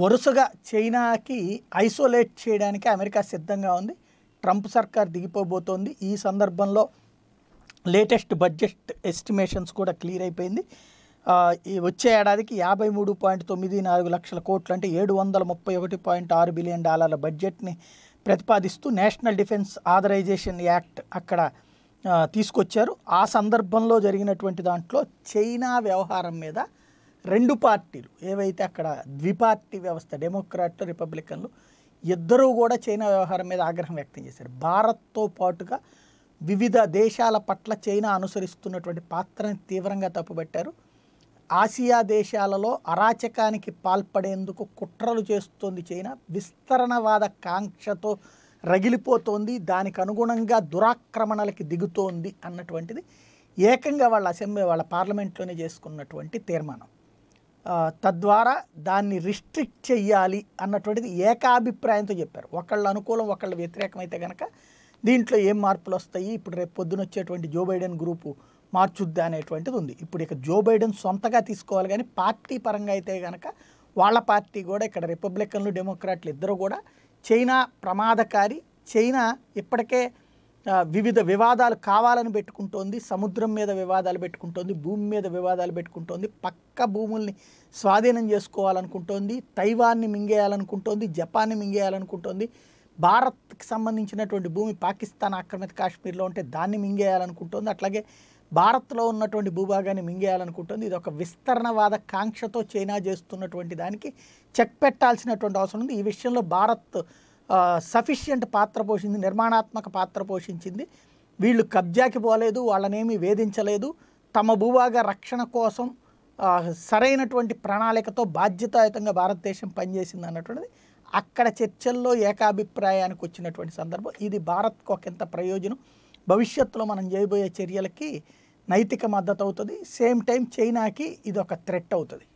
వరుసగా చైనాకి ఐసోలేట్ చేయడానికి అమెరికా సిద్ధంగా ఉంది ట్రంప్ సర్కార్ దిగిపోబోతోంది ఈ సందర్భంలో లేటెస్ట్ బడ్జెట్ ఎస్టిమేషన్స్ కూడా క్లియర్ అయిపోయింది వచ్చే ఏడాదికి యాభై మూడు పాయింట్ తొమ్మిది నాలుగు లక్షల కోట్లు అంటే ఏడు వందల ముప్పై ఒకటి పాయింట్ ఆరు బిలియన్ డాలర్ల బడ్జెట్ని ప్రతిపాదిస్తూ నేషనల్ డిఫెన్స్ ఆథరైజేషన్ యాక్ట్ అక్కడ తీసుకొచ్చారు ఆ సందర్భంలో జరిగినటువంటి దాంట్లో చైనా వ్యవహారం మీద రెండు పార్టీలు ఏవైతే అక్కడ ద్విపార్టీ వ్యవస్థ డెమోక్రాట్లు రిపబ్లికన్లు ఇద్దరూ కూడా చైనా వ్యవహారం మీద ఆగ్రహం వ్యక్తం చేశారు భారత్తో పాటుగా వివిధ దేశాల పట్ల చైనా అనుసరిస్తున్నటువంటి పాత్రని తీవ్రంగా తప్పుబట్టారు ఆసియా దేశాలలో అరాచకానికి పాల్పడేందుకు కుట్రలు చేస్తోంది చైనా విస్తరణవాద కాంక్షతో రగిలిపోతోంది దానికి అనుగుణంగా దురాక్రమణలకి దిగుతోంది అన్నటువంటిది ఏకంగా వాళ్ళ అసెంబ్లీ వాళ్ళ పార్లమెంట్లోనే చేసుకున్నటువంటి తీర్మానం తద్వారా దాన్ని రిస్ట్రిక్ట్ చెయ్యాలి అన్నటువంటిది ఏకాభిప్రాయంతో చెప్పారు ఒకళ్ళు అనుకూలం ఒకళ్ళు వ్యతిరేకం అయితే కనుక దీంట్లో ఏం మార్పులు వస్తాయి ఇప్పుడు రేపు పొద్దున వచ్చేటువంటి జో బైడెన్ గ్రూపు మార్చుద్దా అనేటువంటిది ఉంది ఇప్పుడు ఇక జో బైడెన్ సొంతగా తీసుకోవాలి కానీ పార్టీ పరంగా అయితే కనుక వాళ్ళ పార్టీ కూడా ఇక్కడ రిపబ్లికన్లు డెమోక్రాట్లు ఇద్దరు కూడా చైనా ప్రమాదకారి చైనా ఇప్పటికే వివిధ వివాదాలు కావాలని పెట్టుకుంటోంది సముద్రం మీద వివాదాలు పెట్టుకుంటోంది భూమి మీద వివాదాలు పెట్టుకుంటోంది పక్క భూముల్ని స్వాధీనం చేసుకోవాలనుకుంటోంది తైవాన్ని మింగేయాలనుకుంటోంది జపాన్ని మింగేయాలనుకుంటోంది భారత్కి సంబంధించినటువంటి భూమి పాకిస్తాన్ ఆక్రమిత కాశ్మీర్లో ఉంటే దాన్ని మింగేయాలనుకుంటోంది అట్లాగే భారత్లో ఉన్నటువంటి భూభాగాన్ని మింగేయాలనుకుంటుంది ఇది ఒక విస్తరణవాద కాంక్షతో చైనా చేస్తున్నటువంటి దానికి చెక్ పెట్టాల్సినటువంటి అవసరం ఉంది ఈ విషయంలో భారత్ సఫిషియంట్ పాత్ర పోషించింది నిర్మాణాత్మక పాత్ర పోషించింది వీళ్ళు కబ్జాకి పోలేదు వాళ్ళనేమి వేధించలేదు తమ భూభాగ రక్షణ కోసం సరైనటువంటి ప్రణాళికతో బాధ్యతాయుతంగా భారతదేశం పనిచేసింది అన్నటువంటిది అక్కడ చర్చల్లో ఏకాభిప్రాయానికి వచ్చినటువంటి సందర్భం ఇది భారత్కు ఎంత ప్రయోజనం భవిష్యత్తులో మనం చేయబోయే చర్యలకి నైతిక మద్దతు అవుతుంది సేమ్ టైం చైనాకి ఇది ఒక థ్రెట్ అవుతుంది